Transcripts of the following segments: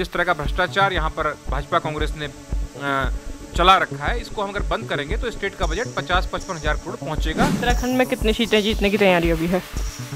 जिस तरह का भ्रष्टाचार यहाँ पर भाजपा कांग्रेस ने चला रखा है इसको हम अगर बंद करेंगे तो स्टेट का बजट पचास पचपन हजार करोड़ पहुंचेगा उत्तराखंड में कितनी सीटें जीतने की तैयारी अभी है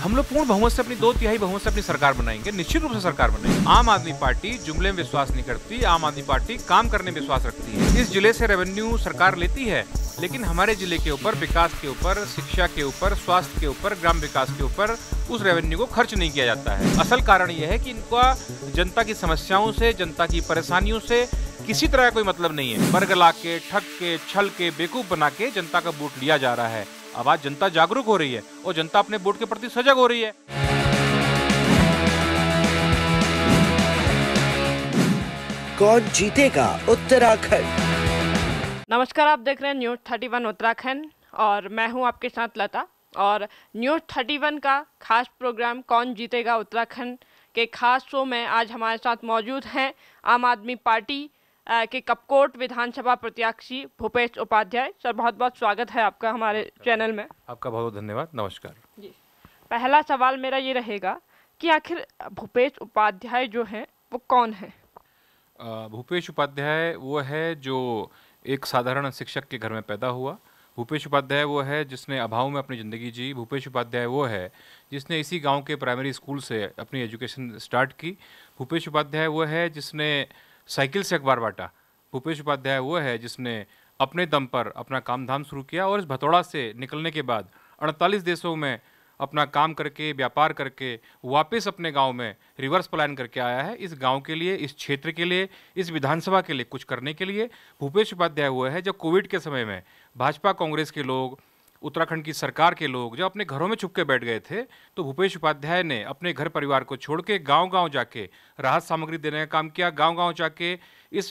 हम लोग पूर्ण बहुमत से अपनी दो तिहाई बहुमत से अपनी सरकार बनाएंगे निश्चित रूप से सरकार बनाएंगे आम आदमी पार्टी जुमले में विश्वास नहीं करती आम आदमी पार्टी काम करने में विश्वास रखती है इस जिले से रेवेन्यू सरकार लेती है लेकिन हमारे जिले के ऊपर विकास के ऊपर शिक्षा के ऊपर स्वास्थ्य के ऊपर ग्राम विकास के ऊपर उस रेवेन्यू को खर्च नहीं किया जाता है असल कारण यह है कि इनका जनता की समस्याओं से जनता की परेशानियों से किसी तरह का कोई मतलब नहीं है वर्ग के ठग के छल के बेकूफ बना के जनता का वोट लिया जा रहा है अब आज जनता जागरूक हो रही है और जनता अपने वोट के प्रति सजग हो रही है कौन जीतेगा उत्तराखंड नमस्कार आप देख रहे हैं न्यूज थर्टी वन उत्तराखंड और मैं हूं आपके साथ लता और न्यूज थर्टी वन का खास प्रोग्राम कौन जीतेगा उत्तराखंड के खास शो में आज हमारे साथ मौजूद हैं आम आदमी पार्टी के कपकोट विधानसभा प्रत्याशी भूपेश उपाध्याय सर बहुत बहुत स्वागत है आपका हमारे चैनल में आपका बहुत बहुत धन्यवाद नमस्कार जी पहला सवाल मेरा ये रहेगा कि आखिर भूपेश उपाध्याय जो हैं वो कौन है भूपेश उपाध्याय वो है जो एक साधारण शिक्षक के घर में पैदा हुआ भूपेश उपाध्याय वो है जिसने अभाव में अपनी ज़िंदगी जी भूपेश उपाध्याय वो है जिसने इसी गांव के प्राइमरी स्कूल से अपनी एजुकेशन स्टार्ट की भूपेश उपाध्याय वो है जिसने साइकिल से अखबार बांटा भूपेश उपाध्याय वो है जिसने अपने दम पर अपना काम धाम शुरू किया और इस भतौड़ा से निकलने के बाद अड़तालीस देशों में अपना काम करके व्यापार करके वापस अपने गांव में रिवर्स प्लान करके आया है इस गांव के लिए इस क्षेत्र के लिए इस विधानसभा के लिए कुछ करने के लिए भूपेश उपाध्याय हुए हैं जो कोविड के समय में भाजपा कांग्रेस के लोग उत्तराखंड की सरकार के लोग जब अपने घरों में छुप के बैठ गए थे तो भूपेश उपाध्याय ने अपने घर परिवार को छोड़ के गाँव गाँव जाके राहत सामग्री देने का काम किया गाँव गाँव जाके इस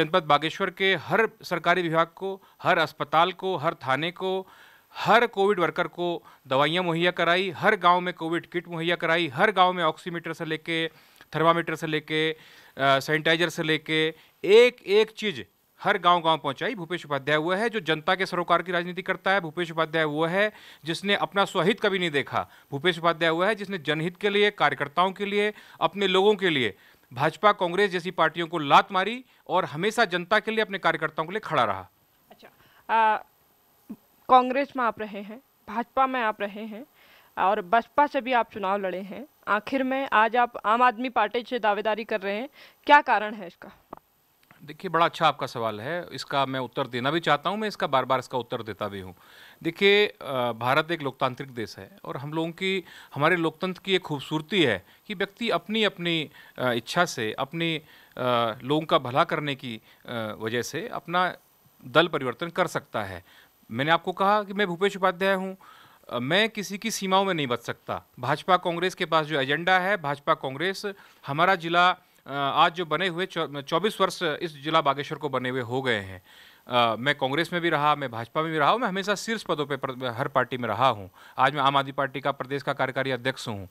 जनपद बागेश्वर के हर सरकारी विभाग को हर अस्पताल को हर थाने को हर कोविड वर्कर को दवाइयाँ मुहैया कराई हर गांव में कोविड किट मुहैया कराई हर गांव में ऑक्सीमीटर से लेके थर्मामीटर से लेके सैनिटाइजर से लेके एक एक चीज़ हर गांव गांव पहुंचाई भूपेश उपाध्याय वह है जो जनता के सरोकार की राजनीति करता है भूपेश उपाध्याय वह है जिसने अपना स्वहित कभी नहीं देखा भूपेश उपाध्याय वह है जिसने जनहित के लिए कार्यकर्ताओं के लिए अपने लोगों के लिए भाजपा कांग्रेस जैसी पार्टियों को लात मारी और हमेशा जनता के लिए अपने कार्यकर्ताओं के लिए खड़ा रहा अच्छा कांग्रेस में आप रहे हैं भाजपा में आप रहे हैं और बसपा से भी आप चुनाव लड़े हैं आखिर में आज आप आम आदमी पार्टी से दावेदारी कर रहे हैं क्या कारण है इसका देखिए बड़ा अच्छा आपका सवाल है इसका मैं उत्तर देना भी चाहता हूँ मैं इसका बार बार इसका उत्तर देता भी हूँ देखिए भारत एक लोकतांत्रिक देश है और हम लोगों की हमारे लोकतंत्र की एक खूबसूरती है कि व्यक्ति अपनी अपनी इच्छा से अपनी लोगों का भला करने की वजह से अपना दल परिवर्तन कर सकता है मैंने आपको कहा कि मैं भूपेश उपाध्याय हूँ मैं किसी की सीमाओं में नहीं बच सकता भाजपा कांग्रेस के पास जो एजेंडा है भाजपा कांग्रेस हमारा ज़िला आज जो बने हुए चौबीस वर्ष इस जिला बागेश्वर को बने हुए हो गए हैं मैं कांग्रेस में भी रहा मैं भाजपा में भी रहा हूँ मैं हमेशा शीर्ष पदों पर हर पार्टी में रहा हूँ आज मैं आम आदमी पार्टी का प्रदेश का कार्यकारी अध्यक्ष हूँ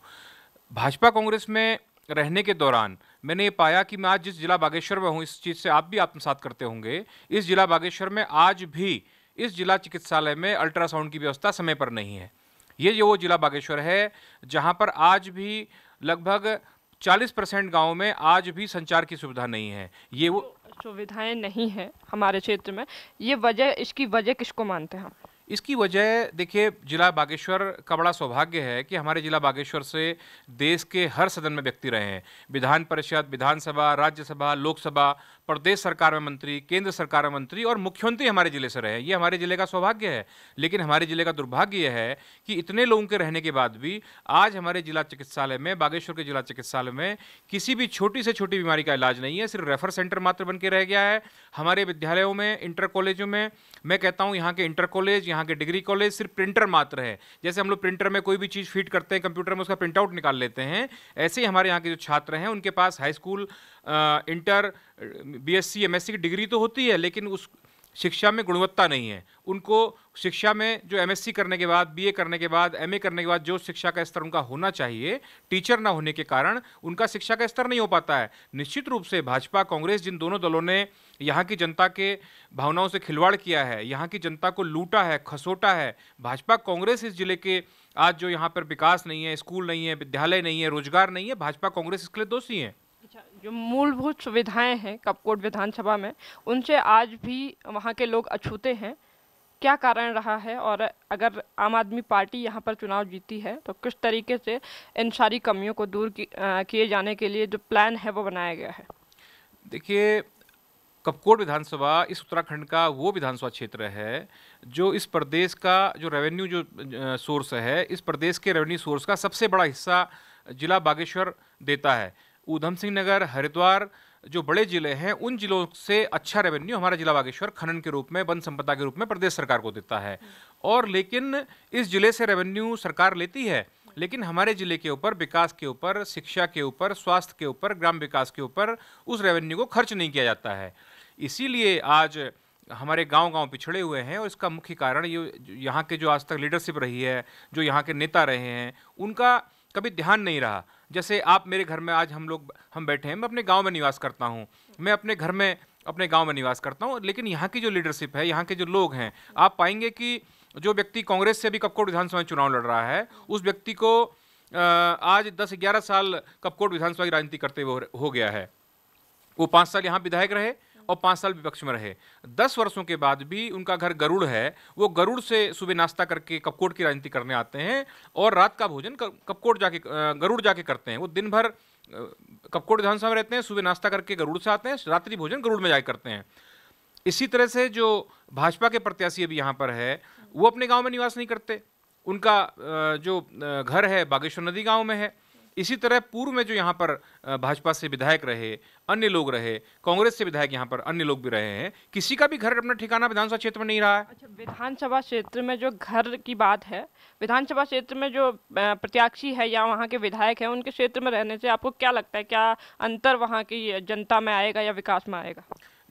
भाजपा कांग्रेस में रहने के दौरान मैंने ये पाया कि मैं आज जिस जिला बागेश्वर में हूँ इस चीज़ से आप भी आत्मसात करते होंगे इस जिला बागेश्वर में आज भी इस जिला चिकित्सालय में अल्ट्रासाउंड की व्यवस्था समय पर नहीं है ये जो वो जिला बागेश्वर है जहाँ पर आज भी लगभग चालीस परसेंट गाँव में आज भी संचार की सुविधा नहीं है ये वो सुविधाएं नहीं है हमारे क्षेत्र में ये वजह इसकी वजह किसको मानते हैं इसकी वजह देखिए जिला बागेश्वर का बड़ा सौभाग्य है कि हमारे जिला बागेश्वर से देश के हर सदन में व्यक्ति रहे हैं विधान परिषद विधानसभा राज्यसभा लोकसभा प्रदेश सरकार में मंत्री केंद्र सरकार में मंत्री और मुख्यमंत्री हमारे ज़िले से रहे ये हमारे ज़िले का सौभाग्य है लेकिन हमारे ज़िले का दुर्भाग्य यह है कि इतने लोगों के रहने के बाद भी आज हमारे जिला चिकित्सालय में बागेश्वर के जिला चिकित्सालय में किसी भी छोटी से छोटी बीमारी का इलाज नहीं है सिर्फ रेफर सेंटर मात्र बन के रह गया है हमारे विद्यालयों में इंटर कॉलेजों में मैं कहता हूँ यहाँ के इंटर कॉलेज यहाँ के डिग्री कॉलेज सिर्फ प्रिंटर मात्र है जैसे हम लोग प्रिंटर में कोई भी चीज़ फिट करते हैं कंप्यूटर में उसका प्रिंटआउट निकाल लेते हैं ऐसे ही हमारे यहाँ के जो छात्र हैं उनके पास high school inter BSc MSc की डिग्री तो होती है लेकिन उस शिक्षा में गुणवत्ता नहीं है उनको शिक्षा में जो एमएससी करने के बाद बीए करने के बाद एमए करने के बाद जो शिक्षा का स्तर उनका होना चाहिए टीचर ना होने के कारण उनका शिक्षा का स्तर नहीं हो पाता है निश्चित रूप से भाजपा कांग्रेस जिन दोनों दलों ने यहाँ की जनता के भावनाओं से खिलवाड़ किया है यहाँ की जनता को लूटा है खसोटा है भाजपा कांग्रेस इस जिले के आज जो यहाँ पर विकास नहीं है स्कूल नहीं है विद्यालय नहीं है रोजगार नहीं है भाजपा कांग्रेस इसके लिए दोषी हैं अच्छा जो मूलभूत सुविधाएं हैं कपकोट विधानसभा में उनसे आज भी वहाँ के लोग अछूते हैं क्या कारण रहा है और अगर आम आदमी पार्टी यहाँ पर चुनाव जीती है तो किस तरीके से इन सारी कमियों को दूर किए जाने के लिए जो प्लान है वो बनाया गया है देखिए कपकोट विधानसभा इस उत्तराखंड का वो विधानसभा क्षेत्र है जो इस प्रदेश का जो रेवेन्यू जो सोर्स है इस प्रदेश के रेवेन्यू सोर्स का सबसे बड़ा हिस्सा जिला बागेश्वर देता है ऊधम सिंह नगर हरिद्वार जो बड़े जिले हैं उन जिलों से अच्छा रेवेन्यू हमारा जिला बागेश्वर खनन के रूप में वन संपदा के रूप में प्रदेश सरकार को देता है और लेकिन इस जिले से रेवेन्यू सरकार लेती है लेकिन हमारे ज़िले के ऊपर विकास के ऊपर शिक्षा के ऊपर स्वास्थ्य के ऊपर ग्राम विकास के ऊपर उस रेवेन्यू को खर्च नहीं किया जाता है इसीलिए आज हमारे गांव गांव पिछड़े हुए हैं और इसका मुख्य कारण ये यहाँ के जो आज तक लीडरशिप रही है जो यहाँ के नेता रहे हैं उनका कभी ध्यान नहीं रहा जैसे आप मेरे घर में आज हम लोग हम बैठे हैं मैं अपने गाँव में निवास करता हूँ मैं अपने घर में अपने गांव में निवास करता हूँ लेकिन यहाँ की जो लीडरशिप है यहाँ के जो लोग हैं आप पाएंगे कि जो व्यक्ति कांग्रेस से अभी कपकोट विधानसभा में चुनाव लड़ रहा है उस व्यक्ति को आज दस ग्यारह साल कपकोट विधानसभा की राजनीति करते हुए हो गया है वो पाँच साल यहाँ विधायक रहे और पाँच साल विपक्ष में रहे दस वर्षों के बाद भी उनका घर गरुड़ है वो गरुड़ से सुबह नाश्ता करके कपकोट की राजनीति करने आते हैं और रात का भोजन कपकोट जाके गरुड़ जाके करते हैं वो दिन भर कपकोट विधानसभा में रहते हैं सुबह नाश्ता करके गरुड़ से आते हैं रात्रि भोजन गरुड़ में जाके करते हैं इसी तरह से जो भाजपा के प्रत्याशी अभी यहाँ पर है वो अपने गाँव में निवास नहीं करते उनका जो घर है बागेश्वर नदी गाँव में है इसी तरह पूर्व में जो यहाँ पर भाजपा से विधायक रहे अन्य लोग रहे कांग्रेस से विधायक यहाँ पर अन्य लोग भी रहे हैं किसी का भी घर अपना ठिकाना विधानसभा क्षेत्र में नहीं रहा है अच्छा विधानसभा क्षेत्र में जो घर की बात है विधानसभा क्षेत्र में जो प्रत्याशी है या वहाँ के विधायक है उनके क्षेत्र में रहने से आपको क्या लगता है क्या अंतर वहाँ की जनता में आएगा या विकास में आएगा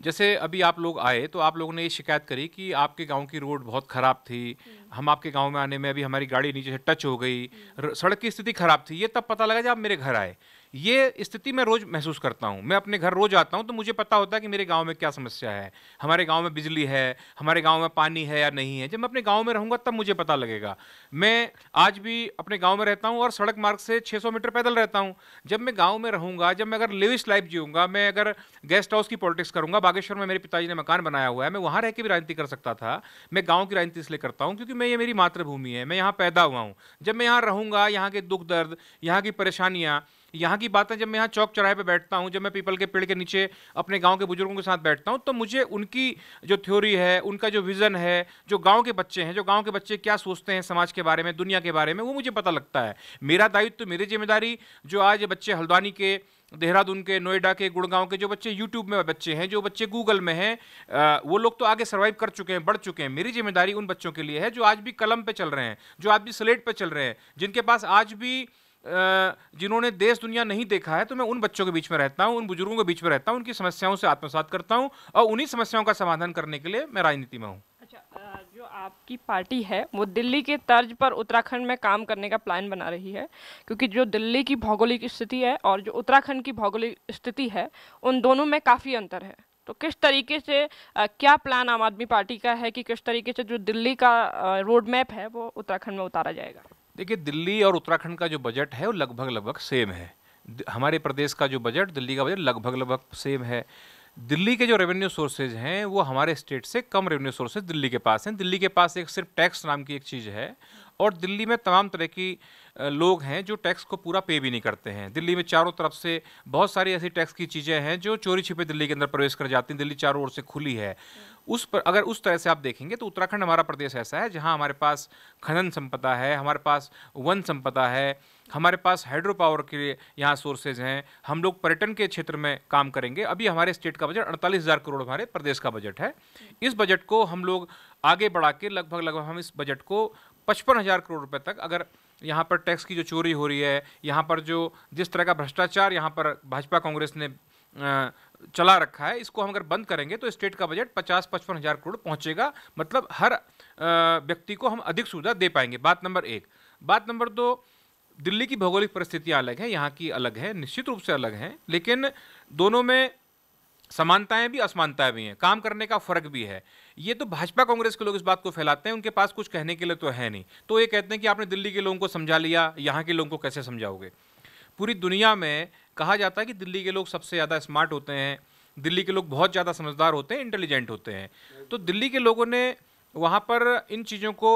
जैसे अभी आप लोग आए तो आप लोगों ने ये शिकायत करी कि आपके गांव की रोड बहुत ख़राब थी हम्म। हम आपके गांव में आने में अभी हमारी गाड़ी नीचे से टच हो गई हम्म। सड़क की स्थिति ख़राब थी ये तब पता लगा जब आप मेरे घर आए ये स्थिति मैं रोज़ महसूस करता हूँ मैं अपने घर रोज़ आता हूँ तो मुझे पता होता है कि मेरे गाँव में क्या समस्या है हमारे गाँव में बिजली है हमारे गाँव में पानी है या नहीं है जब मैं अपने गाँव में रहूँगा तब मुझे पता लगेगा मैं आज भी अपने गाँव में रहता हूँ और सड़क मार्ग से 600 मीटर पैदल रहता हूँ जब मैं गाँव में रहूँगा जब मैं अगर लिविश लाइफ जीऊँगा मैं अगर गेस्ट हाउस की पॉलिटिक्स करूँगा बागेश्वर में मेरे पिताजी ने मकान बनाया हुआ है मैं वहाँ रह के भी राजनीति कर सकता था मैं गाँव की राजनीति इसलिए करता हूँ क्योंकि मैं ये मेरी मातृभूमि है मैं यहाँ पैदा हुआ हूँ जब मैं यहाँ रहूँगा यहाँ के दुख दर्द यहाँ की परेशानियाँ यहाँ की बातें जब मैं यहाँ चौक चौराहे पे बैठता हूँ जब मैं पीपल के पेड़ के नीचे अपने गाँव के बुजुर्गों के साथ बैठता हूँ तो मुझे उनकी जो थ्योरी है उनका जो विज़न है जो गाँव के बच्चे हैं जो गाँव के बच्चे क्या सोचते हैं समाज के बारे में दुनिया के बारे में वो मुझे पता लगता है मेरा दायित्व तो मेरी जिम्मेदारी जो आज बच्चे हल्द्वानी के देहरादून के नोएडा के गुड़गांव के जो बच्चे यूट्यूब में बच्चे हैं जो बच्चे गूगल में हैं वो लोग तो आगे सर्वाइव कर चुके हैं बढ़ चुके हैं मेरी जिम्मेदारी उन बच्चों के लिए है जो आज भी कलम पे चल रहे हैं जो आज भी स्लेट पे चल रहे हैं जिनके पास आज भी जिन्होंने देश दुनिया नहीं देखा है तो मैं उन बच्चों के बीच में रहता हूँ उन बुजुर्गों के बीच में रहता हूँ उनकी समस्याओं से आत्मसात करता हूँ और उन्हीं समस्याओं का समाधान करने के लिए मैं राजनीति में हूँ अच्छा जो आपकी पार्टी है वो दिल्ली के तर्ज पर उत्तराखंड में काम करने का प्लान बना रही है क्योंकि जो दिल्ली की भौगोलिक स्थिति है और जो उत्तराखंड की भौगोलिक स्थिति है उन दोनों में काफ़ी अंतर है तो किस तरीके से आ, क्या प्लान आम आदमी पार्टी का है कि किस तरीके से जो दिल्ली का रोड मैप है वो उत्तराखंड में उतारा जाएगा देखिए दिल्ली और उत्तराखंड का जो बजट है वो लगभग लगभग सेम है हमारे प्रदेश का जो बजट दिल्ली का बजट लगभग लगभग सेम है दिल्ली के जो रेवेन्यू सोर्सेज हैं वो हमारे स्टेट से कम रेवेन्यू सोर्सेज दिल्ली के पास हैं दिल्ली के पास एक सिर्फ टैक्स नाम की एक चीज़ है और दिल्ली में तमाम तरह की लोग हैं जो टैक्स को पूरा पे भी नहीं करते हैं दिल्ली में चारों तरफ से बहुत सारी ऐसी टैक्स की चीज़ें हैं जो चोरी छिपे दिल्ली के अंदर प्रवेश कर जाती हैं दिल्ली चारों ओर से खुली है उस पर अगर उस तरह से आप देखेंगे तो उत्तराखंड हमारा प्रदेश ऐसा है जहाँ हमारे पास खनन संपदा है हमारे पास वन संपदा है हमारे पास हाइड्रो पावर के यहाँ सोर्सेज हैं हम लोग पर्यटन के क्षेत्र में काम करेंगे अभी हमारे स्टेट का बजट अड़तालीस हज़ार करोड़ हमारे प्रदेश का बजट है इस बजट को हम लोग आगे बढ़ा के लगभग लगभग हम इस बजट को पचपन हज़ार करोड़ रुपए तक अगर यहाँ पर टैक्स की जो चोरी हो रही है यहाँ पर जो जिस तरह का भ्रष्टाचार यहाँ पर भाजपा कांग्रेस ने चला रखा है इसको हम अगर बंद करेंगे तो स्टेट का बजट पचास पचपन हज़ार करोड़ पहुँचेगा मतलब हर व्यक्ति को हम अधिक सुविधा दे पाएंगे बात नंबर एक बात नंबर दो दिल्ली की भौगोलिक परिस्थितियाँ अलग हैं यहाँ की अलग है निश्चित रूप से अलग हैं लेकिन दोनों में समानताएं भी असमानताएं भी हैं काम करने का फ़र्क भी है ये तो भाजपा कांग्रेस के लोग इस बात को फैलाते हैं उनके पास कुछ कहने के लिए तो है नहीं तो ये कहते हैं कि आपने दिल्ली के लोगों को समझा लिया यहाँ के लोगों को कैसे समझाओगे पूरी दुनिया में कहा जाता है कि दिल्ली के लोग सबसे ज़्यादा स्मार्ट होते हैं दिल्ली के लोग बहुत ज़्यादा समझदार होते हैं इंटेलिजेंट होते हैं तो दिल्ली के लोगों ने वहाँ पर इन चीज़ों को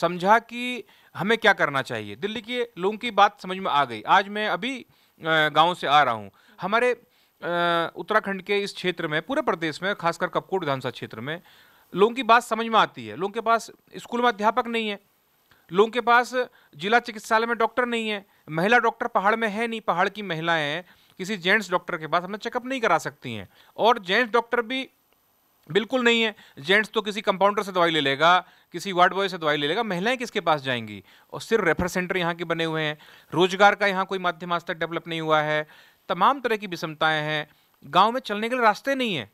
समझा कि हमें क्या करना चाहिए दिल्ली के लोगों की बात समझ में आ गई आज मैं अभी गाँव से आ रहा हूँ हमारे उत्तराखंड के इस क्षेत्र में पूरे प्रदेश में खासकर कपकोट विधानसभा क्षेत्र में लोगों की बात समझ में आती है लोगों के पास स्कूल में अध्यापक नहीं है लोगों के पास जिला चिकित्सालय में डॉक्टर नहीं है महिला डॉक्टर पहाड़ में है नहीं पहाड़ की महिलाएं हैं किसी जेंट्स डॉक्टर के पास हमें चेकअप नहीं करा सकती हैं और जेंट्स डॉक्टर भी बिल्कुल नहीं है जेंट्स तो किसी कंपाउंडर से दवाई ले लेगा किसी वार्ड बॉय से दवाई ले लेगा महिलाएं किसके पास जाएंगी और सिर्फ रेफर सेंटर यहाँ के बने हुए हैं रोजगार का यहाँ कोई माध्यम आज तक डेवलप नहीं हुआ है तमाम तरह की विषमताएँ हैं गाँव में चलने के लिए रास्ते नहीं हैं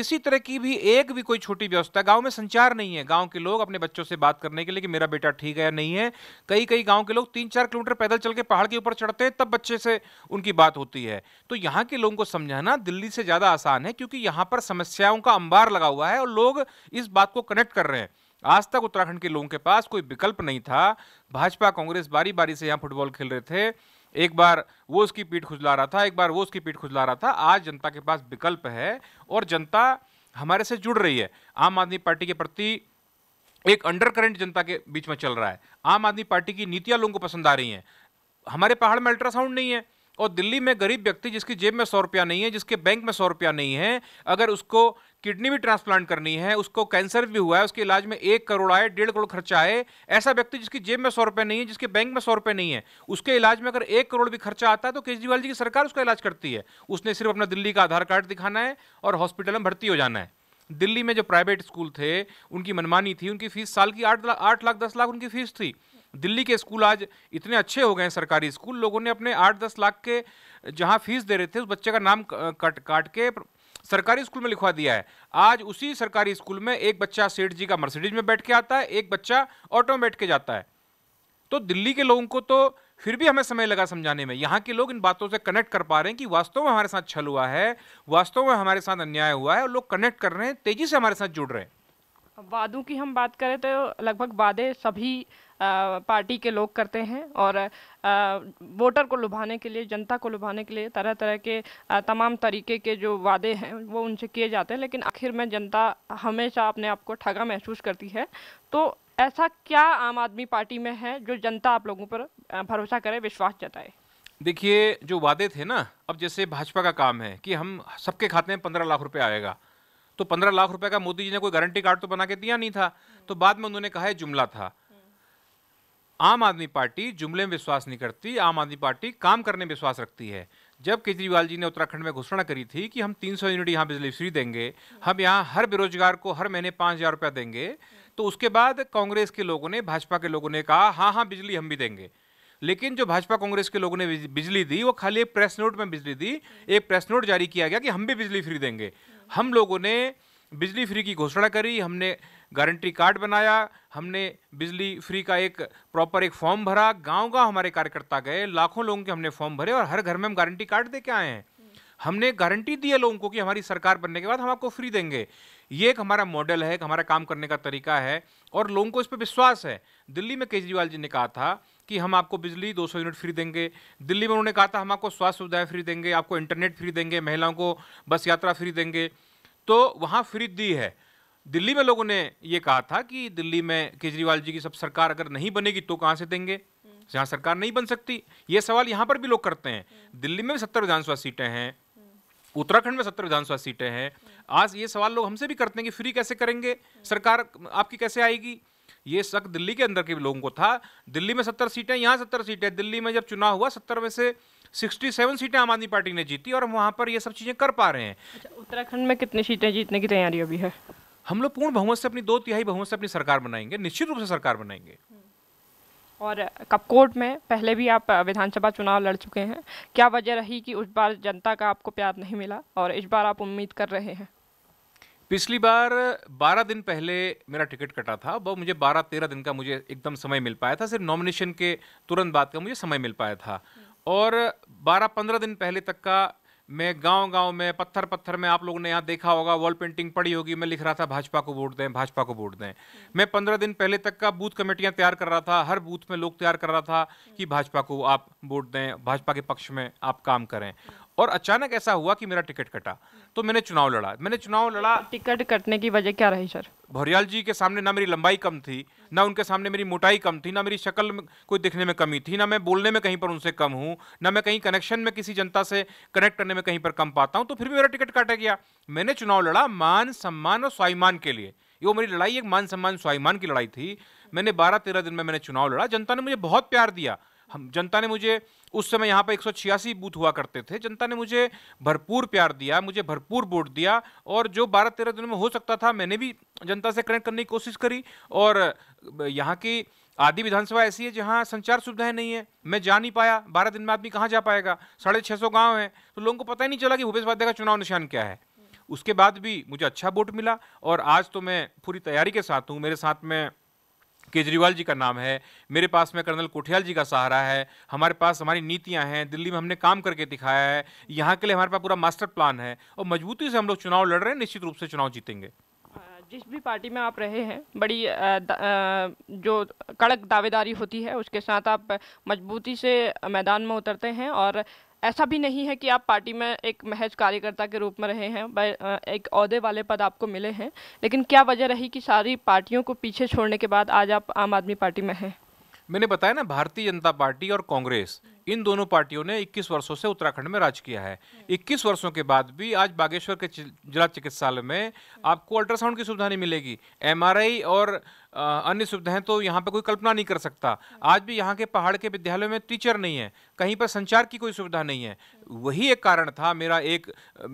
किसी तरह की भी एक भी कोई छोटी व्यवस्था गांव में संचार नहीं है गांव के लोग अपने बच्चों से बात करने के लिए कि मेरा बेटा ठीक है या नहीं है कई कई गांव के लोग तीन चार किलोमीटर पैदल चल के पहाड़ के ऊपर चढ़ते हैं तब बच्चे से उनकी बात होती है तो यहाँ के लोगों को समझाना दिल्ली से ज़्यादा आसान है क्योंकि यहाँ पर समस्याओं का अंबार लगा हुआ है और लोग इस बात को कनेक्ट कर रहे हैं आज तक उत्तराखंड के लोगों के पास कोई विकल्प नहीं था भाजपा कांग्रेस बारी बारी से यहाँ फुटबॉल खेल रहे थे एक बार वो उसकी पीठ खुजला रहा था एक बार वो उसकी पीठ खुजला रहा था आज जनता के पास विकल्प है और जनता हमारे से जुड़ रही है आम आदमी पार्टी के प्रति एक अंडर करेंट जनता के बीच में चल रहा है आम आदमी पार्टी की नीतियां लोगों को पसंद आ रही हैं हमारे पहाड़ में अल्ट्रासाउंड नहीं है और दिल्ली में गरीब व्यक्ति जिसकी जेब में सौ रुपया नहीं है जिसके बैंक में सौ रुपया नहीं है अगर उसको किडनी भी ट्रांसप्लांट करनी है उसको कैंसर भी हुआ है उसके इलाज में एक करोड़ आए डेढ़ करोड़ खर्चा आए ऐसा व्यक्ति जिसकी जेब में सौ रुपये नहीं है जिसके बैंक में सौ रुपये नहीं है उसके इलाज में अगर एक करोड़ भी खर्चा आता है तो केजरीवाल जी की सरकार उसका इलाज करती है उसने सिर्फ अपना दिल्ली का आधार कार्ड दिखाना है और हॉस्पिटल में भर्ती हो जाना है दिल्ली में जो प्राइवेट स्कूल थे उनकी मनमानी थी उनकी फीस साल की आठ लाख आठ लाख दस लाख उनकी फीस थी दिल्ली के स्कूल आज इतने अच्छे हो गए हैं सरकारी स्कूल लोगों ने अपने आठ दस लाख के जहाँ फीस दे रहे थे उस बच्चे का नाम कट काट के सरकारी स्कूल में लिखवा दिया है आज उसी सरकारी स्कूल में एक बच्चा सेठ जी का मर्सिडीज में बैठ के आता है एक बच्चा ऑटो में बैठ के जाता है तो दिल्ली के लोगों को तो फिर भी हमें समय लगा समझाने में यहाँ के लोग इन बातों से कनेक्ट कर पा रहे हैं कि वास्तव में हमारे साथ छल हुआ है वास्तव में हमारे साथ अन्याय हुआ है और लोग कनेक्ट कर रहे हैं तेजी से हमारे साथ जुड़ रहे हैं वादों की हम बात करें तो लगभग वादे सभी पार्टी के लोग करते हैं और वोटर को लुभाने के लिए जनता को लुभाने के लिए तरह तरह के तमाम तरीके के जो वादे हैं वो उनसे किए जाते हैं लेकिन आखिर में जनता हमेशा अपने आप को ठगा महसूस करती है तो ऐसा क्या आम आदमी पार्टी में है जो जनता आप लोगों पर भरोसा करे विश्वास जताए देखिए जो वादे थे ना अब जैसे भाजपा का काम है कि हम सबके खाते में पंद्रह लाख रुपए आएगा तो पंद्रह लाख रुपए का मोदी जी ने कोई गारंटी कार्ड तो बना के दिया नहीं था तो बाद में उन्होंने कहा जुमला था आम आदमी पार्टी जुमले में विश्वास नहीं करती आम आदमी पार्टी काम करने में विश्वास रखती है जब केजरीवाल जी ने उत्तराखंड में घोषणा करी थी कि हम 300 यूनिट यहाँ बिजली फ्री देंगे हम यहाँ हर बेरोजगार को हर महीने पाँच हज़ार रुपया देंगे तो उसके बाद कांग्रेस के लोगों ने भाजपा के लोगों ने कहा हाँ हाँ बिजली हम भी देंगे लेकिन जो भाजपा कांग्रेस के लोगों ने बिजली दी वो खाली एक प्रेस नोट में बिजली दी एक प्रेस नोट जारी किया गया कि हम भी बिजली फ्री देंगे हम लोगों ने बिजली फ्री की घोषणा करी हमने गारंटी कार्ड बनाया हमने बिजली फ्री का एक प्रॉपर एक फॉर्म भरा गांव गांव हमारे कार्यकर्ता गए लाखों लोगों के हमने फॉर्म भरे और हर घर में हम गारंटी कार्ड दे के आए हैं हमने गारंटी दी है लोगों को कि हमारी सरकार बनने के बाद हम आपको फ्री देंगे ये एक हमारा मॉडल है एक हमारा काम करने का तरीका है और लोगों को इस पर विश्वास है दिल्ली में केजरीवाल जी ने कहा था कि हम आपको बिजली 200 यूनिट फ्री देंगे दिल्ली में उन्होंने कहा था हम आपको स्वास्थ्य सुविधाएँ फ्री देंगे आपको इंटरनेट फ्री देंगे महिलाओं को बस यात्रा फ्री देंगे तो वहाँ फ्री दी है दिल्ली में लोगों ने ये कहा था कि दिल्ली में केजरीवाल जी की सब सरकार अगर नहीं बनेगी तो कहाँ से देंगे हम्म। जहाँ सरकार नहीं बन सकती ये सवाल यहाँ पर भी लोग करते हैं हम्म। दिल्ली में भी सत्तर विधानसभा सीटें हैं हम्म। उत्तराखंड में सत्तर विधानसभा सीटें हैं आज ये सवाल लोग हमसे भी करते हैं कि फ्री कैसे करेंगे सरकार आपकी कैसे आएगी ये शक दिल्ली के अंदर के लोगों को था दिल्ली में सत्तर सीटें यहाँ सत्तर सीटें दिल्ली में जब चुनाव हुआ सत्तर में से सिक्सटी सेवन सीटें आम आदमी पार्टी ने जीती और हम वहाँ पर ये सब चीज़ें कर पा रहे हैं अच्छा, उत्तराखंड में कितनी सीटें जीतने की तैयारी अभी है हम लोग पूर्ण बहुमत से अपनी दो तिहाई बहुमत से अपनी सरकार बनाएंगे निश्चित रूप से सरकार बनाएंगे हम्म। और कपकोट में पहले भी आप विधानसभा चुनाव लड़ चुके हैं क्या वजह रही कि उस बार जनता का आपको प्यार नहीं मिला और इस बार आप उम्मीद कर रहे हैं पिछली बार बारह दिन पहले मेरा टिकट कटा था वह मुझे बारह तेरह दिन का मुझे एकदम समय मिल पाया था सिर्फ नॉमिनेशन के तुरंत बाद का मुझे समय मिल पाया था और बारह पंद्रह दिन पहले तक का मैं गांव गांव में पत्थर पत्थर में आप लोगों ने यहाँ देखा होगा वॉल पेंटिंग पड़ी होगी मैं लिख रहा था भाजपा को वोट दें भाजपा को वोट दें मैं पंद्रह दिन पहले तक का बूथ कमेटियाँ तैयार कर रहा था हर बूथ में लोग तैयार कर रहा था कि भाजपा को आप वोट दें भाजपा के पक्ष में आप काम करें और अचानक ऐसा हुआ कि मेरा टिकट कटा तो मैंने चुनाव लड़ा मैंने चुनाव लड़ा टिकट कटने की वजह क्या रही सर भोरियाल जी के सामने ना मेरी लंबाई कम थी ना उनके सामने मेरी मोटाई कम थी ना मेरी शक्ल कोई दिखने में कमी थी ना मैं बोलने में कहीं पर उनसे कम हूँ ना मैं कहीं कनेक्शन में किसी जनता से कनेक्ट करने में कहीं पर कम पाता हूँ तो फिर भी मेरा टिकट काटा गया मैंने चुनाव लड़ा मान सम्मान और स्वाभिमान के लिए ये मेरी लड़ाई एक मान सम्मान स्वाभिमान की लड़ाई थी मैंने बारह तेरह दिन में मैंने चुनाव लड़ा जनता ने मुझे बहुत प्यार दिया हम जनता ने मुझे उस समय यहाँ पर एक बूथ हुआ करते थे जनता ने मुझे भरपूर प्यार दिया मुझे भरपूर वोट दिया और जो बारह तेरह दिनों में हो सकता था मैंने भी जनता से कनेक्ट करने की कोशिश करी और यहाँ की आदि विधानसभा ऐसी है जहाँ संचार सुविधाएं नहीं है मैं जा नहीं पाया बारह दिन में आदमी कहाँ जा पाएगा साढ़े छः सौ गाँव हैं तो लोगों को पता ही नहीं चला कि भूपेश उपाध्याय का चुनाव निशान क्या है उसके बाद भी मुझे अच्छा वोट मिला और आज तो मैं पूरी तैयारी के साथ हूँ मेरे साथ में केजरीवाल जी का नाम है मेरे पास में कर्नल कोठियाल जी का सहारा है हमारे पास हमारी नीतियाँ हैं दिल्ली में हमने काम करके दिखाया है यहाँ के लिए हमारे पास पूरा मास्टर प्लान है और मजबूती से हम लोग चुनाव लड़ रहे हैं निश्चित रूप से चुनाव जीतेंगे जिस भी पार्टी में आप रहे हैं बड़ी जो कड़क दावेदारी होती है उसके साथ आप मजबूती से मैदान में उतरते हैं और ऐसा भी नहीं है कि आप पार्टी में एक महज कार्यकर्ता के रूप में रहे हैं एक अहदे वाले पद आपको मिले हैं लेकिन क्या वजह रही कि सारी पार्टियों को पीछे छोड़ने के बाद आज आप आम आदमी पार्टी में हैं मैंने बताया ना भारतीय जनता पार्टी और कांग्रेस इन दोनों पार्टियों ने 21 वर्षों से उत्तराखंड में राज किया है 21 वर्षों के बाद भी आज बागेश्वर के जिला चिकित्सालय में आपको अल्ट्रासाउंड की सुविधा नहीं मिलेगी एमआरआई और अन्य सुविधाएं तो यहाँ पर कोई कल्पना नहीं कर सकता आज भी यहाँ के पहाड़ के विद्यालयों में टीचर नहीं है कहीं पर संचार की कोई सुविधा नहीं है वही एक कारण था मेरा एक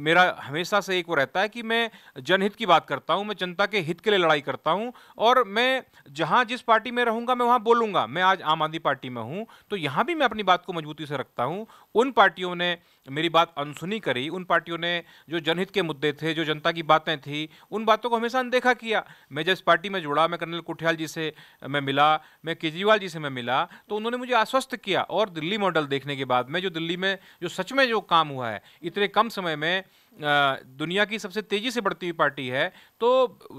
मेरा हमेशा से एक वो रहता है कि मैं जनहित की बात करता हूँ मैं जनता के हित के लिए लड़ाई करता हूँ और मैं जहाँ जिस पार्टी में रहूँगा मैं वहाँ बोलूँगा मैं आज आम आदमी पार्टी में हूँ तो यहाँ भी मैं अपनी बात को मजबूती से रखता हूँ उन पार्टियों ने मेरी बात अनसुनी करी उन पार्टियों ने जो जनहित के मुद्दे थे जो जनता की बातें थी उन बातों को हमेशा अनदेखा किया मैं जब इस पार्टी में जुड़ा मैं कर्नल कुठियाल जी से मैं मिला मैं केजरीवाल जी से मैं मिला तो उन्होंने मुझे आश्वस्त किया और दिल्ली मॉडल देखने के बाद में जो दिल्ली में जो सच में जो काम हुआ है इतने कम समय में दुनिया की सबसे तेजी से बढ़ती हुई पार्टी है तो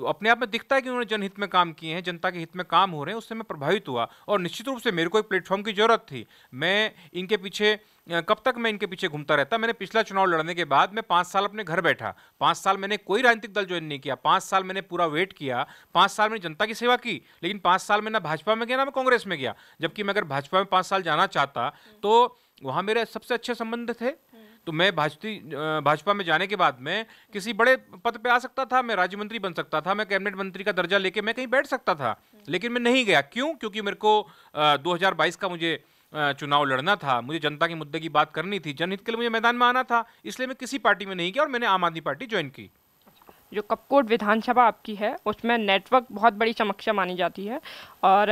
अपने आप में दिखता है कि उन्होंने जनहित में काम किए हैं जनता के हित में काम हो रहे हैं उससे मैं प्रभावित हुआ और निश्चित रूप से मेरे को एक प्लेटफॉर्म की जरूरत थी मैं इनके पीछे कब तक मैं इनके पीछे घूमता रहता मैंने पिछला चुनाव लड़ने के बाद मैं पाँच साल अपने घर बैठा पाँच साल मैंने कोई राजनीतिक दल ज्वाइन नहीं किया पाँच साल मैंने पूरा वेट किया पाँच साल मैंने जनता की सेवा की लेकिन पाँच साल मैं ना भाजपा में गया ना मैं कांग्रेस में गया जबकि मैं अगर भाजपा में पाँच साल जाना चाहता तो वहाँ मेरे सबसे अच्छे संबंध थे तो मैं भाजपी भाजपा में जाने के बाद में किसी बड़े पद पे आ सकता था मैं राज्य मंत्री बन सकता था मैं कैबिनेट मंत्री का दर्जा लेके मैं कहीं बैठ सकता था लेकिन मैं नहीं गया क्यों क्योंकि मेरे को दो का मुझे चुनाव लड़ना था मुझे जनता के मुद्दे की बात करनी थी जनहित के लिए मुझे मैदान में आना था इसलिए मैं किसी पार्टी में नहीं गया और मैंने आम आदमी पार्टी ज्वाइन की जो कपकोट विधानसभा आपकी है उसमें नेटवर्क बहुत बड़ी समस्या मानी जाती है और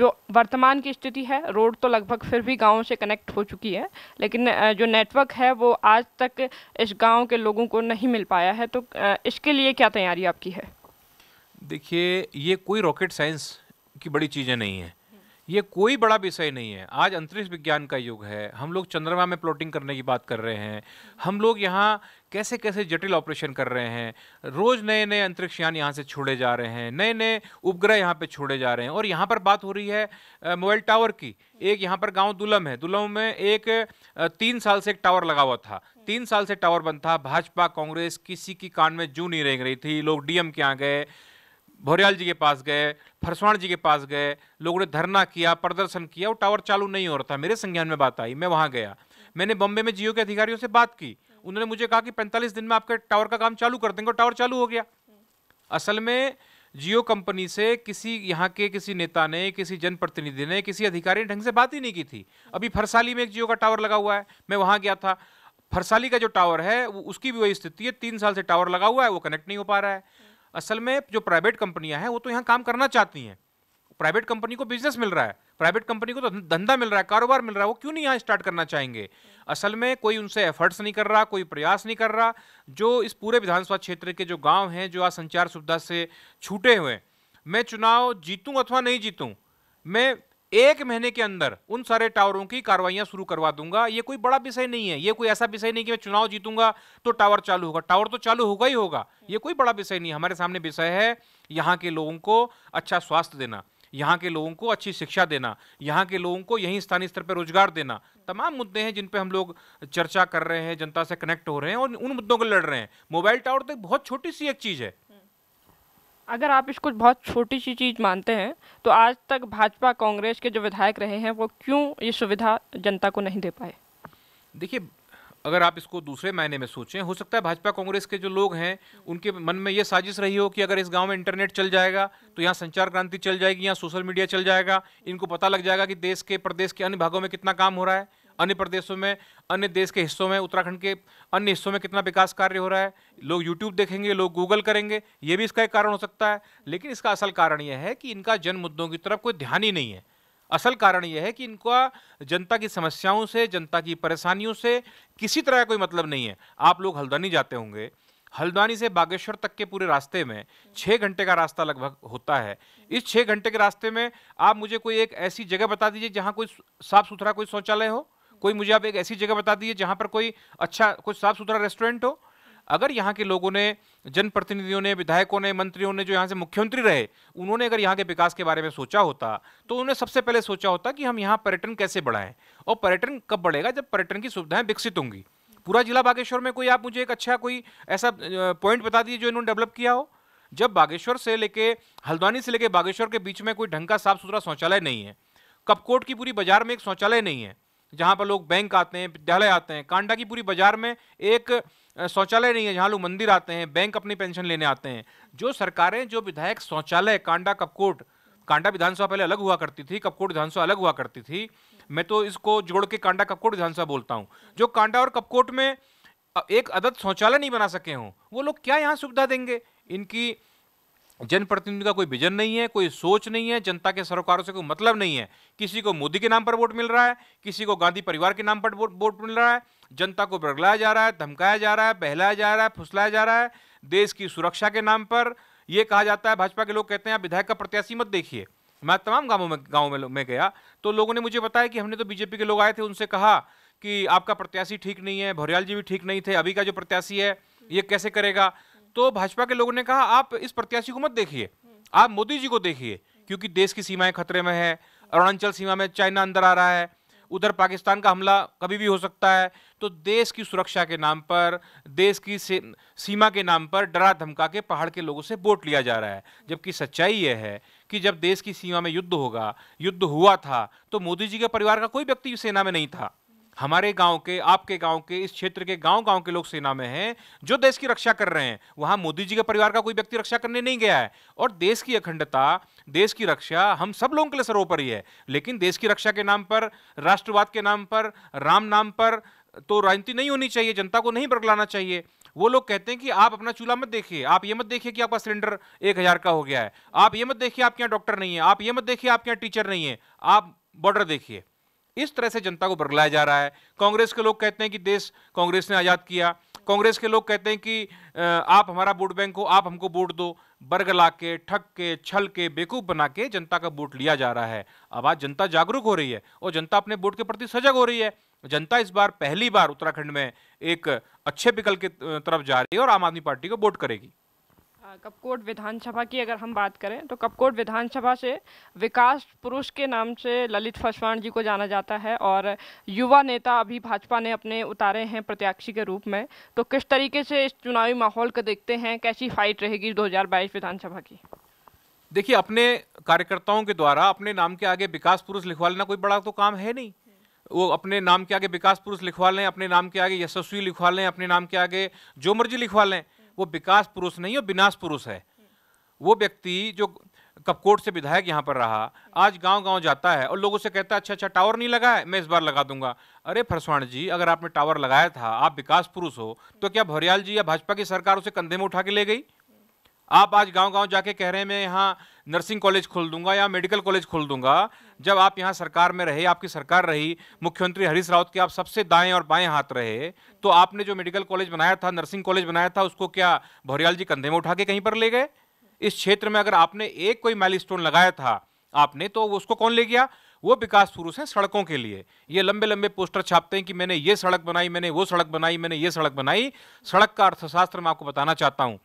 जो वर्तमान की स्थिति है रोड तो लगभग फिर भी गाँव से कनेक्ट हो चुकी है लेकिन जो नेटवर्क है वो आज तक इस गाँव के लोगों को नहीं मिल पाया है तो इसके लिए क्या तैयारी आपकी है देखिए ये कोई रॉकेट साइंस की बड़ी चीज़ें नहीं है ये कोई बड़ा विषय नहीं है आज अंतरिक्ष विज्ञान का युग है हम लोग चंद्रमा में प्लॉटिंग करने की बात कर रहे हैं हम लोग यहाँ कैसे कैसे जटिल ऑपरेशन कर रहे हैं रोज़ नए नए अंतरिक्ष यान यहाँ से छोड़े जा रहे हैं नए नए उपग्रह यहाँ पे छोड़े जा रहे हैं और यहाँ पर बात हो रही है मोबाइल टावर की एक यहाँ पर गांव दुलम है दुलम में एक तीन साल से एक टावर लगा हुआ था तीन साल से टावर बंद था भाजपा कांग्रेस किसी की कान में जू नहीं रेंग रही थी लोग डीएम के यहाँ गए भोरियाल जी के पास गए फरसवाण जी के पास गए लोगों ने धरना किया प्रदर्शन किया वो टावर चालू नहीं हो रहा था मेरे संज्ञान में बात आई मैं वहाँ गया मैंने बम्बे में जियो के अधिकारियों से बात की उन्होंने मुझे कहा कि 45 दिन में आपके टावर का काम चालू कर देंगे टावर चालू हो गया असल में जियो कंपनी से किसी यहाँ के किसी नेता ने किसी जनप्रतिनिधि ने किसी अधिकारी ने ढंग से बात ही नहीं की थी अभी फरसाली में एक जियो का टावर लगा हुआ है मैं वहाँ गया था फरसाली का जो टावर है वो उसकी भी वही स्थिति है तीन साल से टावर लगा हुआ है वो कनेक्ट नहीं हो पा रहा है असल में जो प्राइवेट कंपनियां हैं वो तो यहाँ काम करना चाहती हैं प्राइवेट कंपनी को बिजनेस मिल रहा है प्राइवेट कंपनी को तो धंधा मिल रहा है कारोबार मिल रहा है वो क्यों नहीं यहाँ स्टार्ट करना चाहेंगे असल में कोई उनसे एफर्ट्स नहीं कर रहा कोई प्रयास नहीं कर रहा जो इस पूरे विधानसभा क्षेत्र के जो गाँव हैं जो आज संचार सुविधा से छूटे हुए मैं चुनाव जीतूँ अथवा नहीं जीतूँ मैं एक महीने के अंदर उन सारे टावरों की कार्रवाइयां शुरू करवा दूंगा ये कोई बड़ा विषय नहीं है ये कोई ऐसा विषय नहीं कि मैं चुनाव जीतूंगा तो टावर चालू होगा टावर तो चालू होगा ही होगा ये कोई बड़ा विषय नहीं हमारे सामने विषय है यहाँ के लोगों को अच्छा स्वास्थ्य देना यहाँ के लोगों को अच्छी शिक्षा देना यहाँ के लोगों को यहीं स्थानीय स्तर पर रोजगार देना तमाम मुद्दे हैं जिन पर हम लोग चर्चा कर रहे हैं जनता से कनेक्ट हो रहे हैं और उन मुद्दों को लड़ रहे हैं मोबाइल टावर तो बहुत छोटी सी एक चीज़ है अगर आप इसको बहुत छोटी सी चीज़ मानते हैं तो आज तक भाजपा कांग्रेस के जो विधायक रहे हैं वो क्यों ये सुविधा जनता को नहीं दे पाए देखिए अगर आप इसको दूसरे मायने में सोचें हो सकता है भाजपा कांग्रेस के जो लोग हैं उनके मन में ये साजिश रही हो कि अगर इस गांव में इंटरनेट चल जाएगा तो यहाँ संचार क्रांति चल जाएगी यहाँ सोशल मीडिया चल जाएगा इनको पता लग जाएगा कि देश के प्रदेश के अन्य भागों में कितना काम हो रहा है अन्य प्रदेशों में अन्य देश के हिस्सों में उत्तराखंड के अन्य हिस्सों में कितना विकास कार्य हो रहा है लोग यूट्यूब देखेंगे लोग गूगल करेंगे ये भी इसका एक कारण हो सकता है लेकिन इसका असल कारण यह है कि इनका जन मुद्दों की तरफ कोई ध्यान ही नहीं है असल कारण यह है कि इनका जनता की समस्याओं से जनता की परेशानियों से किसी तरह का कोई मतलब नहीं है आप लोग हल्द्वानी जाते होंगे हल्द्वानी से बागेश्वर तक के पूरे रास्ते में छः घंटे का रास्ता लगभग होता है इस छः घंटे के रास्ते में आप मुझे कोई एक ऐसी जगह बता दीजिए जहाँ कोई साफ़ सुथरा कोई शौचालय हो कोई मुझे आप एक ऐसी जगह बता दीजिए जहाँ पर कोई अच्छा कोई साफ़ सुथरा रेस्टोरेंट हो अगर यहाँ के लोगों ने जनप्रतिनिधियों ने विधायकों ने मंत्रियों ने जो यहाँ से मुख्यमंत्री रहे उन्होंने अगर यहाँ के विकास के बारे में सोचा होता तो उन्होंने सबसे पहले सोचा होता कि हम यहाँ पर्यटन कैसे बढ़ाएं और पर्यटन कब बढ़ेगा जब पर्यटन की सुविधाएं विकसित होंगी पूरा जिला बागेश्वर में कोई आप मुझे एक अच्छा कोई ऐसा पॉइंट बता दीजिए जो इन्होंने डेवलप किया हो जब बागेश्वर से लेके हल्द्वानी से लेके बागेश्वर के बीच में कोई ढंग का साफ सुथरा शौचालय नहीं है कपकोट की पूरी बाजार में एक शौचालय नहीं है जहाँ पर लोग बैंक आते हैं विद्यालय आते हैं कांडा की पूरी बाजार में एक शौचालय नहीं है जहाँ लोग मंदिर आते हैं बैंक अपनी पेंशन लेने आते हैं जो सरकारें जो विधायक शौचालय कांडा कपकोट कांडा विधानसभा पहले अलग हुआ करती थी कपकोट विधानसभा अलग हुआ करती थी मैं तो इसको जोड़ के कांडा कपकोट विधानसभा बोलता हूँ जो कांडा और कपकोट में एक अदद शौचालय नहीं बना सके हों वो लोग क्या यहाँ सुविधा देंगे इनकी जनप्रतिनिधि का कोई विजन नहीं है कोई सोच नहीं है जनता के सरोकारों से कोई मतलब नहीं है किसी को मोदी के नाम पर वोट मिल रहा है किसी को गांधी परिवार के नाम पर वोट मिल रहा है जनता को बरगलाया जा रहा है धमकाया जा रहा है बहलाया जा रहा है फुसलाया जा रहा है देश की सुरक्षा के नाम पर ये कहा जाता है भाजपा के लोग कहते हैं आप विधायक का प्रत्याशी मत देखिए मैं तमाम गाँवों में गाँव में, गया तो लोगों ने मुझे बताया कि हमने तो बीजेपी के लोग आए थे उनसे कहा कि आपका प्रत्याशी ठीक नहीं है भोरियाल जी भी ठीक नहीं थे अभी का जो प्रत्याशी है ये कैसे करेगा तो भाजपा के लोगों ने कहा आप इस प्रत्याशी को मत देखिए आप मोदी जी को देखिए क्योंकि देश की सीमाएं खतरे में है अरुणाचल सीमा में चाइना अंदर आ रहा है उधर पाकिस्तान का हमला कभी भी हो सकता है तो देश की सुरक्षा के नाम पर देश की सीमा के नाम पर डरा धमका के पहाड़ के लोगों से वोट लिया जा रहा है जबकि सच्चाई यह है कि जब देश की सीमा में युद्ध होगा युद्ध हुआ था तो मोदी जी के परिवार का कोई व्यक्ति सेना में नहीं था हमारे गांव के आपके गांव के इस क्षेत्र के गांव गांव के लोग सेना में हैं जो देश की रक्षा कर रहे हैं वहां मोदी जी के परिवार का कोई व्यक्ति रक्षा करने नहीं गया है और देश की अखंडता देश की रक्षा हम सब लोगों के लिए सर्वोपरि है लेकिन देश की रक्षा के नाम पर राष्ट्रवाद के नाम पर राम नाम पर तो राजनीति नहीं होनी चाहिए जनता को नहीं बरगलाना चाहिए वो लोग कहते हैं कि आप अपना चूल्हा मत देखिए आप ये मत देखिए कि आपका सिलेंडर एक हज़ार का हो गया है आप ये मत देखिए आपके यहाँ डॉक्टर नहीं है आप ये मत देखिए आपके यहाँ टीचर नहीं है आप बॉर्डर देखिए इस तरह से जनता को बरगलाया जा रहा है कांग्रेस के लोग कहते हैं कि देश कांग्रेस ने आज़ाद किया कांग्रेस के लोग कहते हैं कि आप हमारा वोट बैंक हो आप हमको वोट दो बरगला के ठग के छल के बेकूफ बना के जनता का वोट लिया जा रहा है अब आज जनता जागरूक हो रही है और जनता अपने वोट के प्रति सजग हो रही है जनता इस बार पहली बार उत्तराखंड में एक अच्छे विकल्प की तरफ जा रही है और आम आदमी पार्टी को वोट करेगी कपकोट विधानसभा की अगर हम बात करें तो कपकोट विधानसभा से विकास पुरुष के नाम से ललित फसवाण जी को जाना जाता है और युवा नेता अभी भाजपा ने अपने उतारे हैं प्रत्याशी के रूप में तो किस तरीके से इस चुनावी माहौल को देखते हैं कैसी फाइट रहेगी 2022 विधानसभा की देखिए अपने कार्यकर्ताओं के द्वारा अपने नाम के आगे विकास पुरुष लिखवा लेना कोई बड़ा तो काम है नहीं वो अपने नाम के आगे विकास पुरुष लिखवा लें अपने नाम के आगे यशस्वी लिखवा लें अपने नाम के आगे जो मर्जी लिखवा लें वो विकास पुरुष नहीं और विनाश पुरुष है वो व्यक्ति जो कपकोट से विधायक यहाँ पर रहा आज गांव गांव जाता है और लोगों से कहता है अच्छा अच्छा टावर नहीं लगा है मैं इस बार लगा दूंगा अरे फरसवाण जी अगर आपने टावर लगाया था आप विकास पुरुष हो तो क्या भरियाल जी या भाजपा की सरकार उसे कंधे में उठा के ले गई आप आज गांव गांव जाके कह रहे हैं मैं यहाँ नर्सिंग कॉलेज खोल दूंगा या मेडिकल कॉलेज खोल दूंगा जब आप यहाँ सरकार में रहे आपकी सरकार रही मुख्यमंत्री हरीश रावत के आप सबसे दाएं और बाएं हाथ रहे तो आपने जो मेडिकल कॉलेज बनाया था नर्सिंग कॉलेज बनाया था उसको क्या भौरियाल जी कंधे में उठा के कहीं पर ले गए इस क्षेत्र में अगर आपने एक कोई माइल लगाया था आपने तो उसको कौन ले गया वो विकास पुरुष हैं सड़कों के लिए ये लंबे लंबे पोस्टर छापते हैं कि मैंने ये सड़क बनाई मैंने वो सड़क बनाई मैंने ये सड़क बनाई सड़क का अर्थशास्त्र मैं आपको बताना चाहता हूँ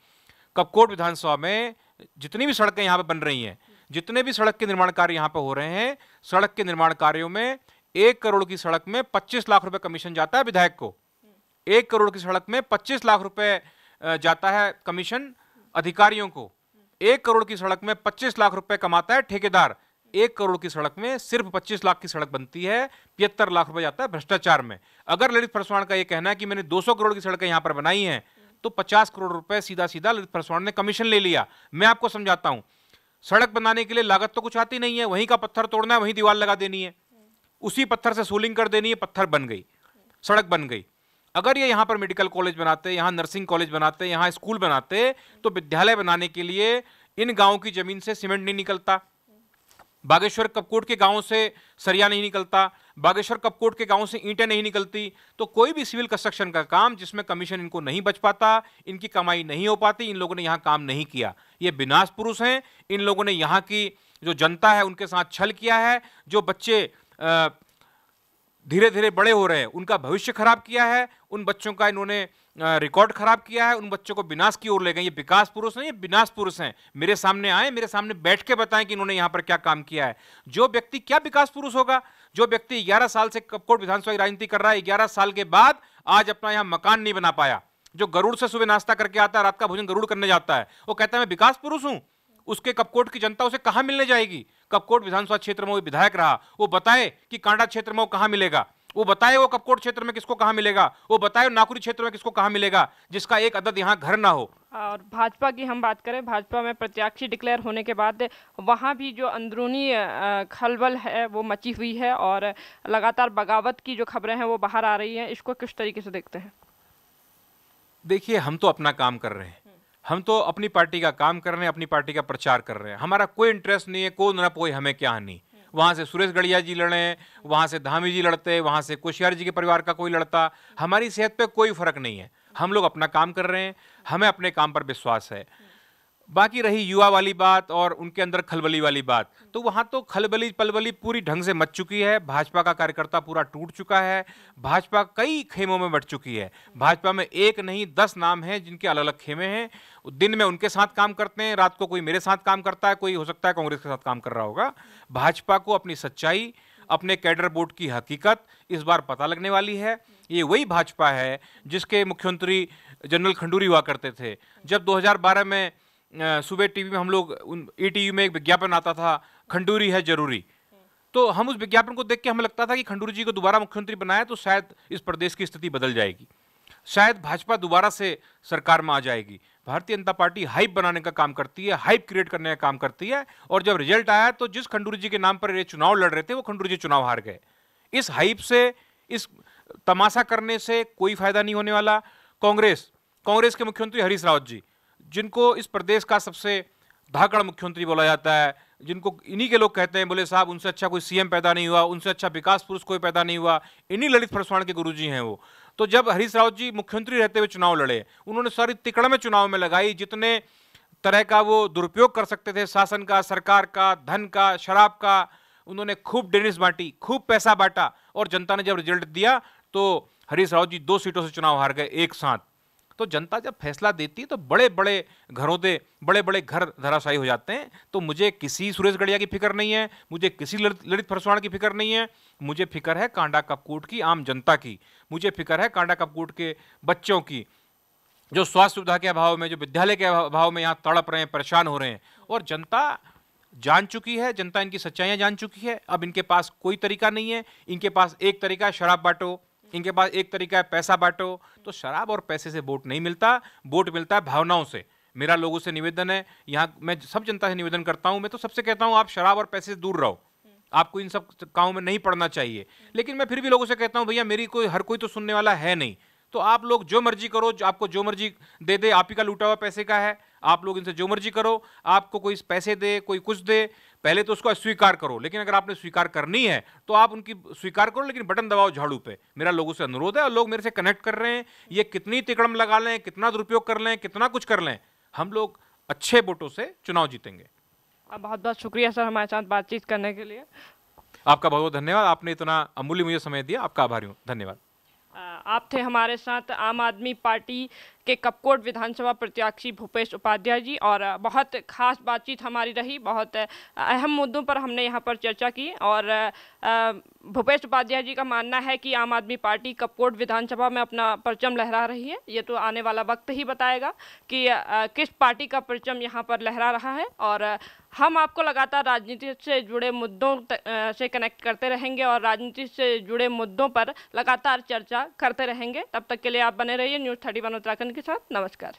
कपकोट विधानसभा में जितनी भी सड़कें यहाँ पर बन रही हैं जितने भी सड़क के निर्माण कार्य यहाँ पर हो रहे हैं सड़क के निर्माण कार्यों में एक करोड़ की सड़क में पच्चीस लाख रुपए कमीशन जाता है विधायक को एक करोड़ की सड़क में पच्चीस लाख रुपए जाता है कमीशन अधिकारियों को एक करोड़ की सड़क में पच्चीस लाख रुपए कमाता है ठेकेदार एक करोड़ की सड़क में सिर्फ पच्चीस लाख की सड़क बनती है पिहत्तर लाख रुपए जाता है भ्रष्टाचार में अगर ललित फरसवाण का यह कहना है कि मैंने 200 करोड़ की सड़कें यहां पर बनाई हैं तो पचास करोड़ रुपए सीधा सीधा ललित पासवान ने कमीशन ले लिया मैं आपको समझाता हूं सड़क बनाने के लिए लागत तो कुछ आती नहीं है वहीं का पत्थर तोड़ना है वहीं दीवार लगा देनी है उसी पत्थर से सोलिंग कर देनी है पत्थर बन गई सड़क बन गई अगर ये यहाँ पर मेडिकल कॉलेज बनाते यहाँ नर्सिंग कॉलेज बनाते यहाँ स्कूल बनाते तो विद्यालय बनाने के लिए इन गाँव की ज़मीन से सीमेंट नहीं निकलता बागेश्वर कपकोट के गाँव से सरिया नहीं निकलता बागेश्वर कपकोट के गांव से ईंटें नहीं निकलती तो कोई भी सिविल कंस्ट्रक्शन का काम जिसमें कमीशन इनको नहीं बच पाता इनकी कमाई नहीं हो पाती इन लोगों ने यहाँ काम नहीं किया ये विनाश पुरुष हैं इन लोगों ने यहाँ की जो जनता है उनके साथ छल किया है जो बच्चे धीरे धीरे बड़े हो रहे हैं उनका भविष्य खराब किया है उन बच्चों का इन्होंने रिकॉर्ड खराब किया है उन बच्चों को विनाश की ओर ले गए ये विकास पुरुष नहीं ये विनाश पुरुष हैं मेरे सामने आए मेरे सामने बैठ के बताएं कि इन्होंने यहाँ पर क्या काम किया है जो व्यक्ति क्या विकास पुरुष होगा जो व्यक्ति ग्यारह साल से कपकोट विधानसभा की राजनीति कर रहा है ग्यारह साल के बाद आज अपना यहाँ मकान नहीं बना पाया जो गरुड़ से सुबह नाश्ता करके आता है रात का भोजन गरुड़ करने जाता है वो कहता है मैं विकास पुरुष हूँ उसके कपकोट की जनता उसे कहाँ मिलने जाएगी कपकोट विधानसभा क्षेत्र में वो विधायक रहा वो बताए कि कांडा क्षेत्र में वो कहाँ मिलेगा वो बताए वो कपकोट क्षेत्र में किसको कहा मिलेगा वो बताए नाकुरी क्षेत्र में किसको कहा मिलेगा जिसका एक अदद यहाँ घर ना हो और भाजपा की हम बात करें भाजपा में प्रत्याशी डिक्लेयर होने के बाद वहाँ भी जो अंदरूनी खलबल है वो मची हुई है और लगातार बगावत की जो खबरें हैं वो बाहर आ रही हैं इसको किस तरीके से देखते हैं देखिए हम तो अपना काम कर रहे हैं हम तो अपनी पार्टी का काम कर रहे हैं अपनी पार्टी का प्रचार कर रहे हैं हमारा कोई इंटरेस्ट नहीं है कोई ना कोई हमें क्या नहीं वहाँ से सुरेश गढ़िया जी लड़े वहाँ से धामी जी लड़ते वहाँ से कोश्यारी जी के परिवार का कोई लड़ता हमारी सेहत पर कोई फर्क नहीं है हम लोग अपना काम कर रहे हैं हमें अपने काम पर विश्वास है बाकी रही युवा वाली बात और उनके अंदर खलबली वाली बात तो वहाँ तो खलबली पलबली पूरी ढंग से मच चुकी है भाजपा का कार्यकर्ता पूरा टूट चुका है भाजपा कई खेमों में बट चुकी है भाजपा में एक नहीं दस नाम हैं जिनके अलग अलग खेमे हैं दिन में उनके साथ काम करते हैं रात को कोई मेरे साथ काम करता है कोई हो सकता है कांग्रेस के साथ काम कर रहा होगा भाजपा को अपनी सच्चाई अपने कैडर बोर्ड की हकीकत इस बार पता लगने वाली है ये वही भाजपा है जिसके मुख्यमंत्री जनरल खंडूरी हुआ करते थे जब 2012 में सुबह टीवी में हम लोग उन ई e में एक विज्ञापन आता था खंडूरी है जरूरी तो हम उस विज्ञापन को देख के हमें लगता था कि खंडूरी जी को दोबारा मुख्यमंत्री बनाए तो शायद इस प्रदेश की स्थिति बदल जाएगी शायद भाजपा दोबारा से सरकार में आ जाएगी भारतीय जनता पार्टी हाइप बनाने का काम करती है हाइप क्रिएट करने का काम करती है और जब रिजल्ट आया तो जिस खंडूरी जी के नाम पर ये चुनाव लड़ रहे थे वो खंडूरी जी चुनाव हार गए इस हाइप से इस तमाशा करने से कोई फायदा नहीं होने वाला कांग्रेस कांग्रेस के मुख्यमंत्री हरीश रावत जी जिनको इस प्रदेश का सबसे धाकड़ मुख्यमंत्री बोला जाता है जिनको इन्हीं के लोग कहते हैं बोले साहब उनसे अच्छा कोई सीएम पैदा नहीं हुआ उनसे अच्छा विकास पुरुष कोई पैदा नहीं हुआ इन्हीं ललित फरसवाण के गुरुजी हैं वो तो जब हरीश रावत जी मुख्यमंत्री रहते हुए चुनाव लड़े उन्होंने सारी तिकड़ में चुनाव में लगाई जितने तरह का वो दुरुपयोग कर सकते थे शासन का सरकार का धन का शराब का उन्होंने खूब डेनिस बांटी खूब पैसा बांटा और जनता ने जब रिजल्ट दिया तो हरीश रावत जी दो सीटों से चुनाव हार गए एक साथ तो जनता जब फैसला देती है तो बड़े बड़े घरों से बड़े बड़े घर धराशायी हो जाते हैं तो मुझे किसी सुरेश गढ़िया की फिक्र नहीं है मुझे किसी ललित फरसवाण की फिक्र नहीं है मुझे फिक्र है कांडा कपकूट की आम जनता की मुझे फिक्र है कांडा कपकूट के बच्चों की जो स्वास्थ्य सुविधा के अभाव में जो विद्यालय के अभाव में यहाँ तड़प रहे हैं परेशान हो रहे हैं और जनता जान चुकी है जनता इनकी सच्चाइयाँ जान चुकी है अब इनके पास कोई तरीका नहीं है इनके पास एक तरीका शराब बांटो इनके पास एक तरीका है पैसा बांटो तो शराब और पैसे से वोट नहीं मिलता वोट मिलता है भावनाओं से मेरा लोगों से निवेदन है यहाँ मैं सब जनता से निवेदन करता हूँ मैं तो सबसे कहता हूँ आप शराब और पैसे से दूर रहो आपको इन सब कामों में नहीं पड़ना चाहिए लेकिन मैं फिर भी लोगों से कहता हूँ भैया मेरी कोई हर कोई तो सुनने वाला है नहीं तो आप लोग जो मर्जी करो जो आपको जो मर्जी दे दे आप ही का लूटा हुआ पैसे का है आप लोग इनसे जो मर्जी करो आपको कोई पैसे दे कोई कुछ दे पहले तो उसको अस्वीकार करो लेकिन अगर आपने स्वीकार करनी है तो आप उनकी स्वीकार करो लेकिन बटन दबाओ झाड़ू पे मेरा लोगों से अनुरोध है और लोग मेरे से कनेक्ट कर रहे हैं ये कितनी तिकड़म लगा लें कितना दुरुपयोग कर लें कितना कुछ कर लें हम लोग अच्छे वोटों से चुनाव जीतेंगे बहुत बहुत शुक्रिया सर हमारे साथ बातचीत करने के लिए आपका बहुत बहुत धन्यवाद आपने इतना अमूल्य मुझे समय दिया आपका आभारी हूँ धन्यवाद आप थे हमारे साथ आम आदमी पार्टी के कपकोट विधानसभा प्रत्याशी भूपेश उपाध्याय जी और बहुत खास बातचीत हमारी रही बहुत अहम मुद्दों पर हमने यहाँ पर चर्चा की और भूपेश उपाध्याय जी का मानना है कि आम आदमी पार्टी कपकोट विधानसभा में अपना परचम लहरा रही है ये तो आने वाला वक्त ही बताएगा कि किस पार्टी का परचम यहाँ पर लहरा रहा है और हम आपको लगातार राजनीति से जुड़े मुद्दों से कनेक्ट करते रहेंगे और राजनीति से जुड़े मुद्दों पर लगातार चर्चा करते रहेंगे तब तक के लिए आप बने रहिए न्यूज़ थर्टी वन उत्तराखंड के साथ नमस्कार